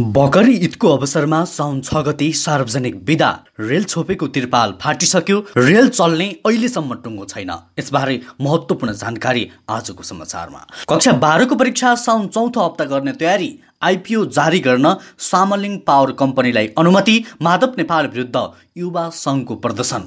बकरी ईदको अवसरमा साउन छ गते सार्वजनिक विदा रेल छोपेको तिरपाल फाटिसक्यो रेल चल्ने अहिलेसम्म टुङ्गो छैन यसबारे महत्त्वपूर्ण जानकारी आजको समाचारमा कक्षा बाह्रको परीक्षा साउन चौथो हप्ता गर्ने तयारी आइपिओ जारी गर्न सामलिङ पावर कम्पनीलाई अनुमति माधव नेपाल विरुद्ध युवा सङ्घको प्रदर्शन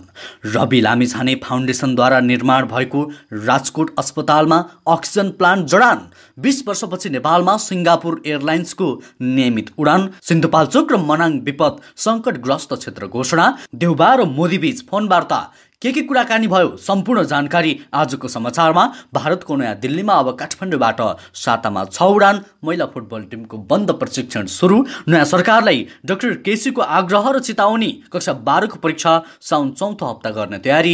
रवि लामिछाने फाउन्डेसनद्वारा निर्माण भएको राजकोट अस्पतालमा अक्सिजन प्लान्ट जडान बिस वर्षपछि नेपालमा सिङ्गापुर एयरलाइन्सको नियमित उडान सिन्धुपाल्चोक र मनाङ विपद सङ्कटग्रस्त क्षेत्र घोषणा देउबा र मोदी मोदीबीच फोन वार्ता के के कुराकानी भयो सम्पूर्ण जानकारी आजको समाचारमा भारतको नयाँ दिल्लीमा अब काठमाडौँबाट सातामा छ उडान महिला फुटबल टिमको बन्द प्रशिक्षण सुरु नयाँ सरकारलाई डाक्टर केसीको आग्रह र चेतावनी कक्षा बाह्रको परीक्षा साउन चौथो हप्ता गर्ने तयारी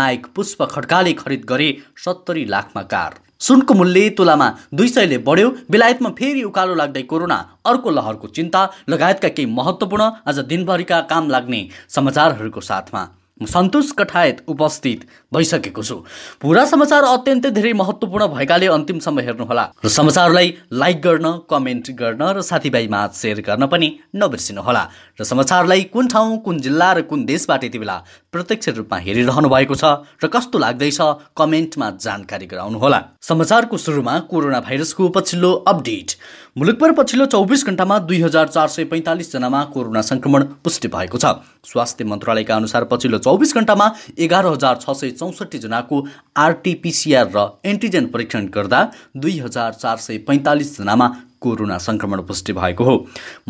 नायक पुष्प खड्काले खरिद गरे सत्तरी लाखमा कार सुनको मूल्य तुलामा दुई सयले बढ्यो बेलायतमा फेरि उकालो लाग्दै कोरोना अर्को लहरको चिन्ता लगायतका केही महत्त्वपूर्ण आज दिनभरिका काम लाग्ने समाचारहरूको साथमा म सन्तोष कठायत उपस्थित भइसकेको छु पुरा समाचार अत्यन्तै धेरै महत्त्वपूर्ण भएकाले अन्तिमसम्म हेर्नुहोला र समाचारलाई लाइक गर्न कमेन्ट गर्न र साथीभाइमा सेयर गर्न पनि नबिर्सिनुहोला र समाचारलाई कुन ठाउँ कुन जिल्ला र कुन देशबाट यति बेला प्रत्यक्ष रूपमा हेरिरहनु भएको छ र कस्तो लाग्दैछ कमेन्टमा जानकारी गराउनुहोला समाचारको सुरुमा कोरोना भाइरसको पछिल्लो अपडेट मुलुकभर पछिल्लो चौबिस घन्टामा दुई हजार चार सय पैँतालिसजनामा कोरोना संक्रमण पुष्टि भएको छ स्वास्थ्य मन्त्रालयका अनुसार पछिल्लो चौबिस घन्टामा एघार हजार छ सय चौसठी जनाको आरटिपिसिआर र एन्टिजेन परीक्षण गर्दा दुई हजार चार सय पैँतालिसजनामा कोरोना सङ्क्रमण पुष्टि भएको हो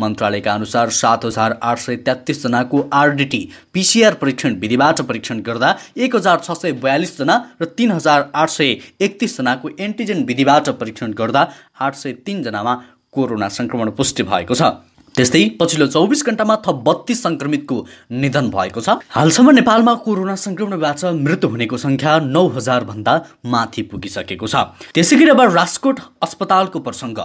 मन्त्रालयका अनुसार सात हजार आठ सय तेत्तिसजनाको आरडिटी पिसिआर परीक्षण विधिबाट परीक्षण गर्दा एक हजार छ सय बयालिसजना र तिन हजार आठ सय एकतिसजनाको एन्टिजेन विधिबाट परीक्षण गर्दा आठ सय तिनजनामा कोरोना सङ्क्रमण पुष्टि भएको छ त्यस्तै पछिल्लो चौबिस घण्टामा थप बत्तीस सङ्क्रमितको निधन भएको छ हालसम्म नेपालमा कोरोना संक्रमणबाट मृत्यु हुनेको संख्या नौ हजार भन्दा माथि पुगिसकेको छ त्यसै गरी अब राजकोट अस्पतालको प्रसङ्ग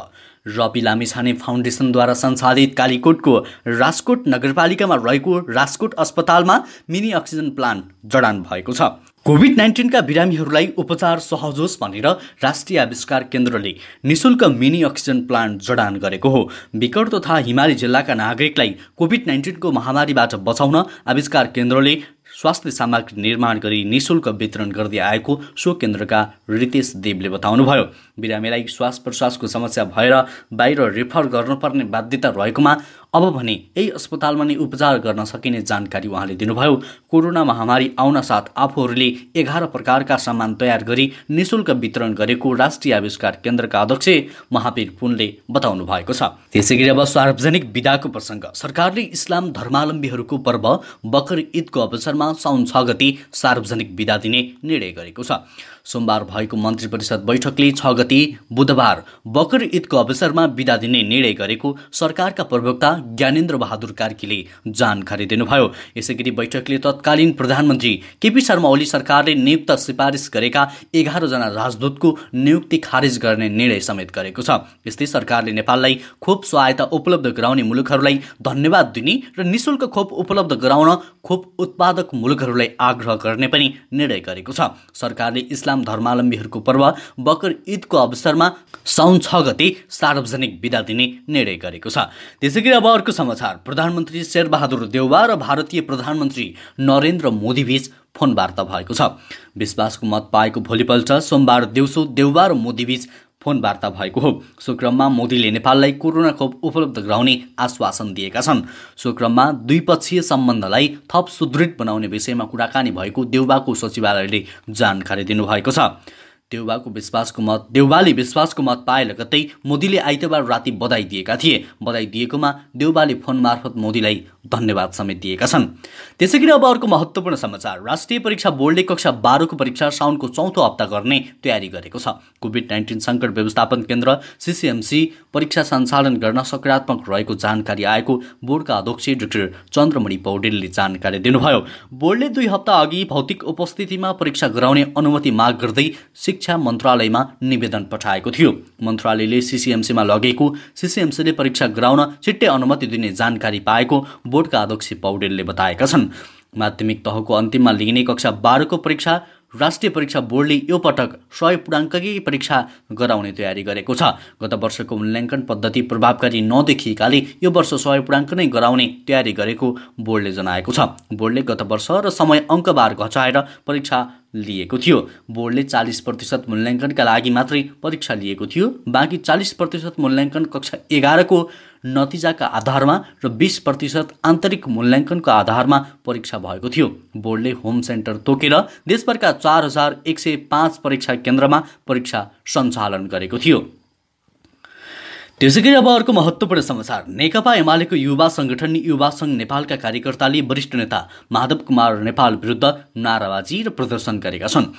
रवि लामिछाने फाउन्डेसनद्वारा सञ्चालित कालीकोटको राजकोट नगरपालिकामा रहेको राजकोट अस्पतालमा मिनी अक्सिजन प्लान्ट जडान भएको छ कोभिड नाइन्टिनका बिरामीहरूलाई उपचार सहज होस् भनेर राष्ट्रिय आविष्कार केन्द्रले निशुल्क मिनी अक्सिजन प्लान्ट जडान गरेको हो विकट तथा हिमाली जिल्लाका नागरिकलाई कोभिड नाइन्टिनको महामारीबाट बचाउन आविष्कार केन्द्रले स्वास्थ्य सामग्री निर्माण गरी निशुल्क वितरण गर्दै आएको सो केन्द्रका रितेश देवले बताउनुभयो बिरामीलाई श्वास प्रश्वासको समस्या भएर बाहिर रेफर गर्नुपर्ने बाध्यता रहेकोमा अब भने यही अस्पतालमा नै उपचार गर्न सकिने जानकारी उहाँले दिनुभयो कोरोना महामारी आउन साथ आफूहरूले एघार प्रकारका सामान तयार गरी निशुल्क वितरण गरेको राष्ट्रिय आविष्कार केन्द्रका अध्यक्ष महावीर पुनले बताउनु भएको छ त्यसै गरी अब सार्वजनिक विधाको प्रसङ्ग सरकारले इस्लाम धर्मावलम्बीहरूको पर्व बकर ईदको अवसरमा साउन छ गति सार्वजनिक विदा दिने निर्णय गरेको छ सोमबार भएको मन्त्री परिषद बैठकले छ गति बुधबार बकर ईदको अवसरमा विदा दिने निर्णय गरेको सरकारका प्रवक्ता ज्ञानेन्द्र बहादुर कार्कीले जानकारी दिनुभयो यसै गरी बैठकले तत्कालीन प्रधानमन्त्री केपी शर्मा ओली सरकारले नियुक्त सिफारिस गरेका एघारजना राजदूतको नियुक्ति खारेज गर्ने निर्णय समेत गरेको छ यस्तै सरकारले नेपाललाई खोप सहायता उपलब्ध गराउने मुलुकहरूलाई धन्यवाद दिने र निशुल्क खोप उपलब्ध गराउन खोप उत्पादक मुलुकहरूलाई आग्रह गर्ने पनि निर्णय गरेको छ सरकारले इस्लाम इस्लाम धर्मावलम्बीहरूको पर्व बकर ईदको अवसरमा साउन छ गते सार्वजनिक विदा दिने निर्णय गरेको छ त्यसै गरी अब अर्को समाचार प्रधानमन्त्री शेरबहादुर देउवा र भारतीय प्रधानमन्त्री नरेन्द्र मोदीबीच वार्ता भएको छ विश्वासको मत पाएको भोलिपल्ट सोमबार दिउँसो देउवा र मोदीबीच फोन वार्ता भएको हो सो क्रममा मोदीले नेपाललाई कोरोना खोप उपलब्ध गराउने आश्वासन दिएका छन् सो क्रममा द्विपक्षीय सम्बन्धलाई थप सुदृढ बनाउने विषयमा कुराकानी भएको देउबाको सचिवालयले जानकारी दिनुभएको छ देउबाको विश्वासको मत देउबाले विश्वासको मत पाए लगत्तै मोदीले आइतबार राति बधाई दिएका थिए बधाई दिएकोमा देउबाले फोन मार्फत मोदीलाई धन्यवाद समेत दिएका छन् त्यसै गरी अब अर्को महत्त्वपूर्ण समाचार राष्ट्रिय परीक्षा बोर्डले कक्षा बाह्रको परीक्षा साउनको चौथो हप्ता गर्ने तयारी गरेको छ कोभिड नाइन्टिन सङ्कट व्यवस्थापन केन्द्र सिसिएमसी परीक्षा सञ्चालन गर्न सकारात्मक रहेको जानकारी आएको बोर्डका अध्यक्ष डाक्टर चन्द्रमणि पौडेलले जानकारी दिनुभयो बोर्डले दुई हप्ता अघि भौतिक उपस्थितिमा परीक्षा गराउने अनुमति माग गर्दै शिक्षा मन्त्रालयमा निवेदन पठाएको थियो मन्त्रालयले सिसिएमसीमा लगेको सिसिएमसीले परीक्षा गराउन छिट्टै अनुमति दिने जानकारी पाएको बोर्डका अध्यक्ष पौडेलले बताएका छन् माध्यमिक तहको अन्तिममा लिइने कक्षा बाह्रको परीक्षा राष्ट्रिय परीक्षा बोर्डले यो पटक सय पूर्णाङ्ककै परीक्षा गराउने तयारी गरेको छ गत वर्षको मूल्याङ्कन पद्धति प्रभावकारी नदेखिएकाले यो वर्ष सय पूर्णाङ्क नै गराउने तयारी गरेको बोर्डले जनाएको छ बोर्डले गत वर्ष र समय अङ्कबार घचाएर परीक्षा लिएको थियो बोर्डले चालिस प्रतिशत मूल्याङ्कनका लागि मात्रै परीक्षा लिएको थियो बाँकी चालिस प्रतिशत मूल्याङ्कन कक्षा एघारको नतिजाका आधारमा र बिस प्रतिशत आन्तरिक मूल्याङ्कनको आधारमा परीक्षा भएको थियो बोर्डले होम सेन्टर तोकेर देशभरका चार हजार एक सय पाँच परीक्षा केन्द्रमा परीक्षा सञ्चालन गरेको थियो त्यसै गरी अब अर्को महत्त्वपूर्ण समाचार नेकपा एमालेको युवा सङ्गठन युवा सङ्घ नेपालका कार्यकर्ताले वरिष्ठ नेता माधव कुमार नेपाल विरुद्ध नाराबाजी र प्रदर्शन गरेका छन्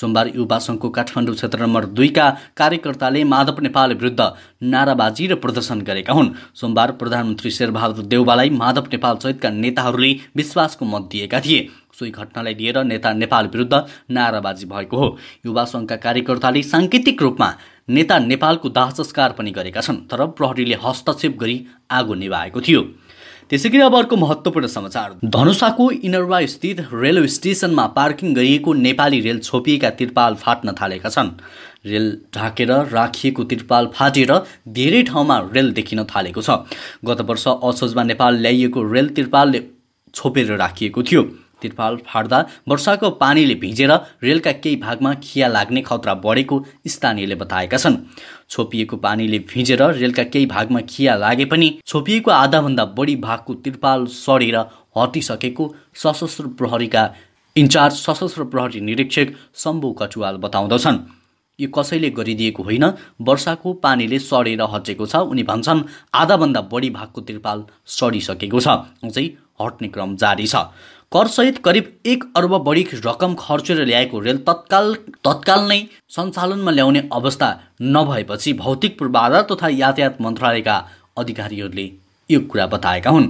सोमबार युवा सङ्घको काठमाडौँ क्षेत्र नम्बर दुईका कार्यकर्ताले माधव नेपाल विरुद्ध नाराबाजी र प्रदर्शन गरेका हुन् सोमबार प्रधानमन्त्री शेरबहादुर देउवालाई माधव नेपाल सहितका नेताहरूले विश्वासको मत दिएका थिए सोही घटनालाई लिएर नेता नेपाल विरुद्ध नाराबाजी भएको हो युवा सङ्घका कार्यकर्ताले साङ्केतिक रूपमा नेता नेपालको दाहसस्कार पनि गरेका छन् तर प्रहरीले हस्तक्षेप गरी आगो निभाएको थियो त्यसै गरी अब अर्को महत्त्वपूर्ण समाचार धनुषाको इनरवा स्थित रेलवे स्टेसनमा पार्किङ गरिएको नेपाली रेल छोपिएका तिरपाल फाट्न थालेका छन् रेल ढाकेर राखिएको तिरपाल फाटेर धेरै ठाउँमा रेल देखिन थालेको छ गत वर्ष असोजमा नेपाल ल्याइएको रेल तिरपालले छोपेर राखिएको थियो तिरपाल फाट्दा वर्षाको पानीले भिजेर रेलका केही भागमा खिया लाग्ने खतरा बढेको स्थानीयले बताएका छन् छोपिएको पानीले भिजेर रेलका केही भागमा खिया लागे पनि छोपिएको आधाभन्दा बढी भागको तिरपाल सडेर हटिसकेको सशस्त्र प्रहरीका इन्चार्ज सशस्त्र प्रहरी निरीक्षक शम्भु कटुवाल बताउँदछन् यो कसैले गरिदिएको होइन वर्षाको पानीले सडेर हटेको छ उनी भन्छन् आधाभन्दा बढी भागको तिरपाल सडिसकेको छ अझै हट्ने क्रम जारी छ करसहित करिब एक अर्ब बढी रकम खर्चेर ल्याएको रेल तत्काल तत्काल नै सञ्चालनमा ल्याउने अवस्था नभएपछि भौतिक पूर्वाधार तथा यातायात मन्त्रालयका अधिकारीहरूले यो कुरा बताएका हुन्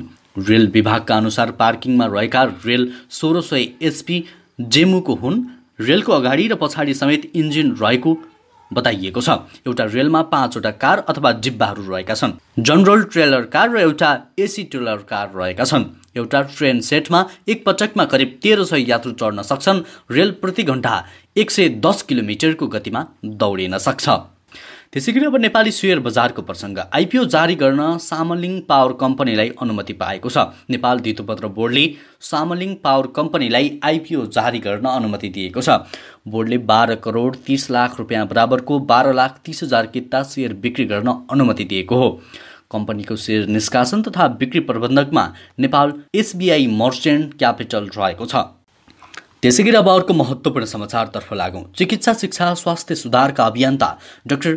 रेल विभागका अनुसार पार्किङमा रहेका रेल सोह्र सय एचपी जेमुको हुन् रेलको अगाडि र पछाडि समेत इन्जिन रहेको बताइएको छ एउटा रेलमा पाँचवटा कार अथवा डिब्बाहरू रहेका छन् जनरल ट्रेलर कार र एउटा एसी ट्रेलर कार रहेका छन् एउटा ट्रेन सेटमा एकपटकमा करिब तेह्र सय यात्रु चढ्न सक्छन् रेल प्रति घण्टा एक सय दस किलोमिटरको गतिमा दौडिन सक्छ त्यसै गरी अब नेपाली सेयर बजारको प्रसङ्ग आइपिओ जारी गर्न सामलिङ पावर कम्पनीलाई अनुमति पाएको छ नेपाल धितोपत्र बोर्डले सामलिङ पावर कम्पनीलाई आइपिओ जारी गर्न अनुमति दिएको छ बोर्डले बाह्र करोड तिस लाख रुपियाँ बराबरको बाह्र लाख तिस हजार किता सेयर बिक्री गर्न अनुमति दिएको हो कम्पनीको सेयर निष्कासन तथा बिक्री प्रबन्धकमा नेपाल एसबिआई मर्चेन्ट क्यापिटल रहेको छ त्यसै गरी अब अर्को महत्त्वपूर्ण समाचारतर्फ लागौँ चिकित्सा शिक्षा स्वास्थ्य सुधारका अभियन्ता डाक्टर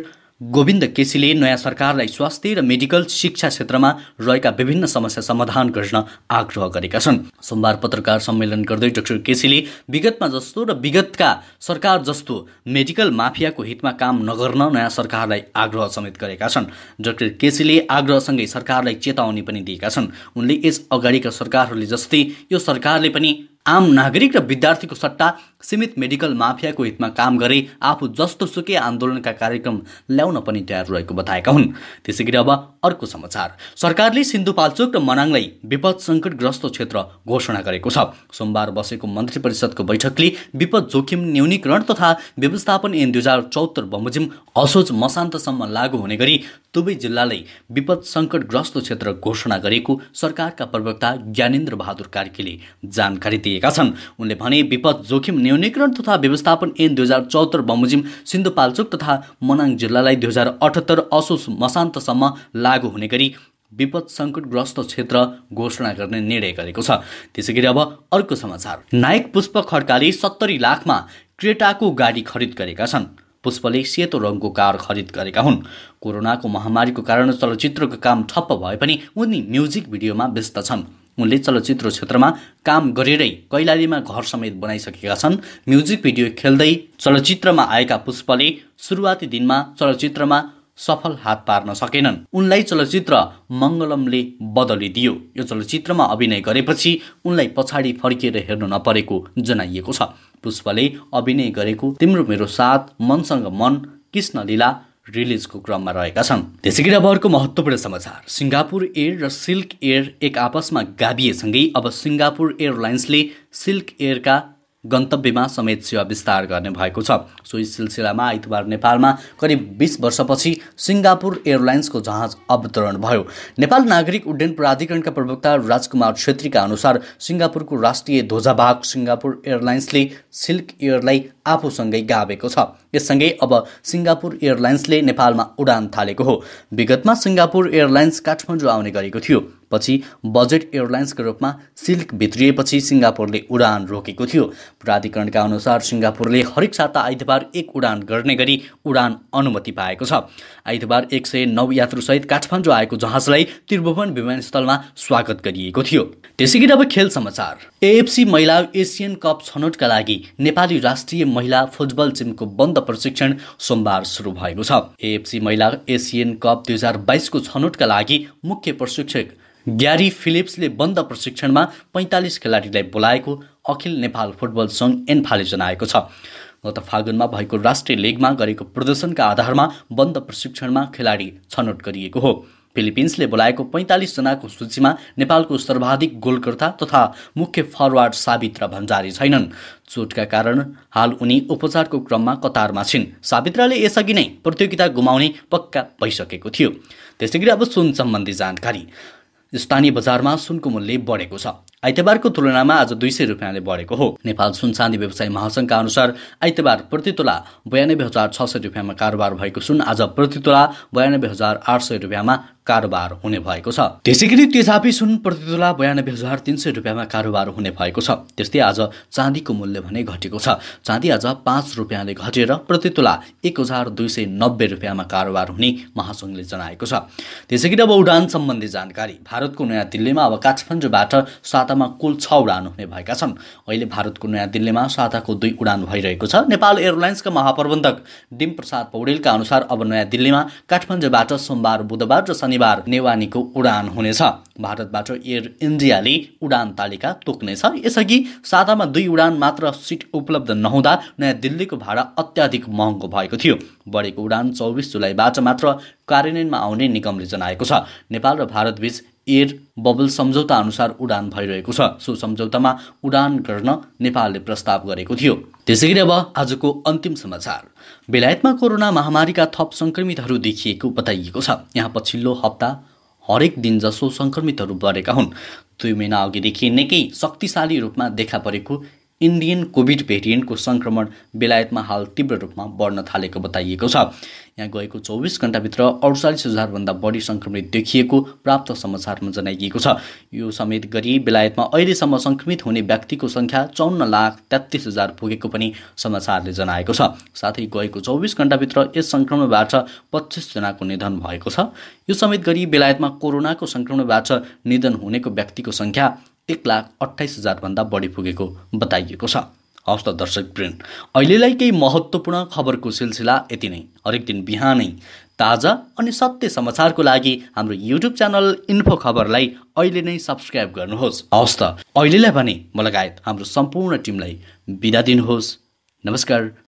गोविन्द केसीले नयाँ सरकारलाई स्वास्थ्य र मेडिकल शिक्षा क्षेत्रमा रहेका विभिन्न समस्या समाधान गर्न आग्रह गरेका छन् सोमबार पत्रकार सम्मेलन गर्दै डाक्टर केसीले विगतमा जस्तो र विगतका सरकार जस्तो मेडिकल माफियाको हितमा काम नगर्न नयाँ सरकारलाई आग्रह समेत गरेका छन् डाक्टर केसीले आग्रहसँगै सरकारलाई चेतावनी पनि दिएका छन् उनले यस अगाडिका सरकारहरूले जस्तै यो सरकारले पनि आम नागरिक र विद्यार्थीको सट्टा सीमित मेडिकल माफियाको हितमा काम गरे आफू जस्तो सुकै आन्दोलनका कार्यक्रम ल्याउन पनि तयार रहेको बताएका हुन् त्यसै अब अर्को समाचार सरकारले सिन्धुपाल्चोक र मनाङलाई विपद सङ्कटग्रस्त क्षेत्र घोषणा गरेको छ सोमबार बसेको मन्त्री परिषदको बैठकले विपद जोखिम न्यूनीकरण तथा व्यवस्थापन ऐन दुई हजार चौहत्तर बमोजिम असोज मसान्तसम्म लागू हुने गरी दुवै जिल्लालाई विपद सङ्कटग्रस्त क्षेत्र घोषणा गरेको सरकारका प्रवक्ता ज्ञानेन्द्र बहादुर कार्कीले जानकारी दिएका छन् उनले भने विपद जोखिम न्यूनीकरण तथा व्यवस्थापन ऐन दुई हजार चौहत्तर बमोजिम सिन्धुपाल्चोक तथा मनाङ जिल्लालाई दुई हजार अठहत्तर असोज मसान्तसम्म लागू हुने गरी विपद सङ्कटग्रस्त क्षेत्र घोषणा गर्ने निर्णय गरेको छ त्यसै गरी अब अर्को समाचार नायक पुष्प खड्काले सत्तरी लाखमा क्रेटाको गाडी खरिद गरेका छन् पुष्पले सेतो रङको कार खरिद गरेका हुन् कोरोनाको महामारीको कारण चलचित्रको काम ठप्प भए पनि उनी म्युजिक भिडियोमा व्यस्त छन् उनले चलचित्र क्षेत्रमा काम गरेरै कैलालीमा घर समेत बनाइसकेका छन् म्युजिक भिडियो खेल्दै चलचित्रमा आएका पुष्पले सुरुवाती दिनमा चलचित्रमा सफल हात पार्न सकेनन् उनलाई चलचित्र मङ्गलमले बदलिदियो यो चलचित्रमा अभिनय गरेपछि उनलाई पछाडि फर्किएर हेर्न नपरेको जनाइएको छ पुष्पले अभिनय गरेको तिम्रो मेरो साथ मनसँग मन कृष्ण लीला रिलिजको क्रममा रहेका छन् त्यसै अब अर्को महत्त्वपूर्ण समाचार सिङ्गापुर एयर र सिल्क एयर एक आपसमा गाभिएसँगै अब सिङ्गापुर एयरलाइन्सले सिल्क एयरका गन्तव्यमा समेत सेवा विस्तार गर्ने भएको छ सोही सिलसिलामा आइतबार नेपालमा करिब बिस वर्षपछि सिङ्गापुर एयरलाइन्सको जहाज अवतरण भयो नेपाल नागरिक उड्डयन प्राधिकरणका प्रवक्ता राजकुमार छेत्रीका अनुसार सिङ्गापुरको राष्ट्रिय ध्वजावाहक सिङ्गापुर एयरलाइन्सले सिल्क एयरलाई आफूसँगै गाभेको छ यससँगै अब सिङ्गापुर एयरलाइन्सले नेपालमा उडान थालेको हो विगतमा सिङ्गापुर एयरलाइन्स काठमाडौँ आउने गरेको थियो पछि बजेट एयरलाइन्सको रूपमा सिल्क भित्रिएपछि सिङ्गापुरले उडान रोकेको थियो प्राधिकरणका अनुसार सिङ्गापुरले हरेक साता आइतबार एक उडान गर्ने गरी उडान अनुमति पाएको छ आइतबार एक सय नौ यात्रुसहित काठमाडौँ आएको जहाजलाई त्रिभुवन विमानस्थलमा स्वागत गरिएको थियो त्यसै गरी अब खेल समाचार एएफसी महिला एसियन कप छनौटका लागि नेपाली राष्ट्रिय महिला फुटबल टिमको बन्द प्रशिक्षण सोमबार सुरु भएको छ एएफसी महिला एसियन कप दुई हजार बाइसको छनौटका लागि मुख्य प्रशिक्षक ग्यारी फिलिप्सले बन्द प्रशिक्षणमा पैँतालिस खेलाडीलाई बोलाएको अखिल नेपाल फुटबल सङ्घ एन्फाले जनाएको छ गत फागुनमा भएको राष्ट्रिय लिगमा गरेको प्रदर्शनका आधारमा बन्द प्रशिक्षणमा खेलाडी छनौट गरिएको हो फिलिपिन्सले बोलाएको पैँतालिसजनाको सूचीमा नेपालको सर्वाधिक गोलकर्ता तथा मुख्य फरवार्ड साबित्र भन्जारी छैनन् चोटका कारण हाल उनी उपचारको क्रममा कतारमा छिन् साबित्राले यसअघि नै प्रतियोगिता गुमाउने पक्का भइसकेको थियो त्यसै गरी अब सुन सम्बन्धी जानकारी स्थानीय बजारमा सुनको मूल्य बढेको छ आइतबारको तुलनामा आज दुई सय रुपियाँले बढेको हो नेपाल सुन चाँदी व्यवसाय महासङ्घका अनुसार आइतबार प्रति तोला बयानब्बे हजार छ सय रुपियाँमा कारोबार भएको सुन आज प्रति तोला बयानब्बे हजार आठ सय रुपियाँमा कारोबार हुने भएको छ त्यसै गरी तेजाबी सुन प्रतितोला बयानब्बे हजार तिन सय रुपियाँमा कारोबार हुने भएको छ त्यस्तै आज चाँदीको मूल्य भने घटेको छ चाँदी आज पाँच रुपियाँले घटेर प्रतितोला एक हजार दुई सय नब्बे रुपियाँमा कारोबार हुने महासङ्घले जनाएको छ त्यसै गरी अब उडान सम्बन्धी जानकारी भारतको नयाँ दिल्लीमा अब काठमाडौँबाट सातामा कुल छ उडान हुने भएका छन् अहिले भारतको नयाँ दिल्लीमा साताको दुई उडान भइरहेको छ नेपाल एयरलाइन्सका महाप्रबन्धक प्रसाद पौडेलका अनुसार अब नयाँ दिल्लीमा काठमाडौँबाट सोमबार बुधबार र शनि शनिबार नेवानीको उडान हुनेछ भारतबाट एयर इन्डियाले उडान तालिका तोक्नेछ यसअघि सादामा दुई उडान मात्र सिट उपलब्ध नहुँदा नयाँ दिल्लीको भाडा अत्याधिक महँगो भएको थियो बढेको उडान चौबिस जुलाईबाट मात्र कार्यान्वयनमा आउने निगमले जनाएको छ नेपाल र भारतबीच एयर बबल सम्झौता अनुसार उडान भइरहेको छ सो सम्झौतामा उडान गर्न नेपालले प्रस्ताव गरेको थियो त्यसै गरी अब आजको अन्तिम समाचार बेलायतमा कोरोना महामारीका थप सङ्क्रमितहरू देखिएको बताइएको छ यहाँ पछिल्लो हप्ता हरेक दिन जसो सङ्क्रमितहरू बढेका हुन् दुई महिना अघिदेखि निकै शक्तिशाली रूपमा देखा परेको इन्डियन कोभिड भेरिएन्टको सङ्क्रमण बेलायतमा हाल तीव्र रूपमा बढ्न थालेको बताइएको छ यहाँ गएको चौबिस घन्टाभित्र अडचालिस हजारभन्दा बढी सङ्क्रमित देखिएको प्राप्त समाचारमा जनाइएको छ यो समेत गरी बेलायतमा अहिलेसम्म सङ्क्रमित हुने व्यक्तिको सङ्ख्या चौन्न लाख तेत्तिस हजार पुगेको पनि समाचारले जनाएको छ साथै गएको चौबिस घन्टाभित्र यस सङ्क्रमणबाट पच्चिसजनाको निधन भएको छ यो समेत गरी बेलायतमा कोरोनाको सङ्क्रमणबाट निधन हुनेको व्यक्तिको सङ्ख्या एक लाख अठाइस हजारभन्दा बढी पुगेको बताइएको छ हवस् त दर्शक प्रेम अहिलेलाई केही महत्त्वपूर्ण खबरको सिलसिला यति नै हरेक दिन बिहानै ताजा अनि सत्य समाचारको लागि हाम्रो युट्युब च्यानल इन्फो खबरलाई अहिले नै सब्सक्राइब गर्नुहोस् हवस् त अहिलेलाई भने म लगायत हाम्रो सम्पूर्ण टिमलाई बिदा दिनुहोस् नमस्कार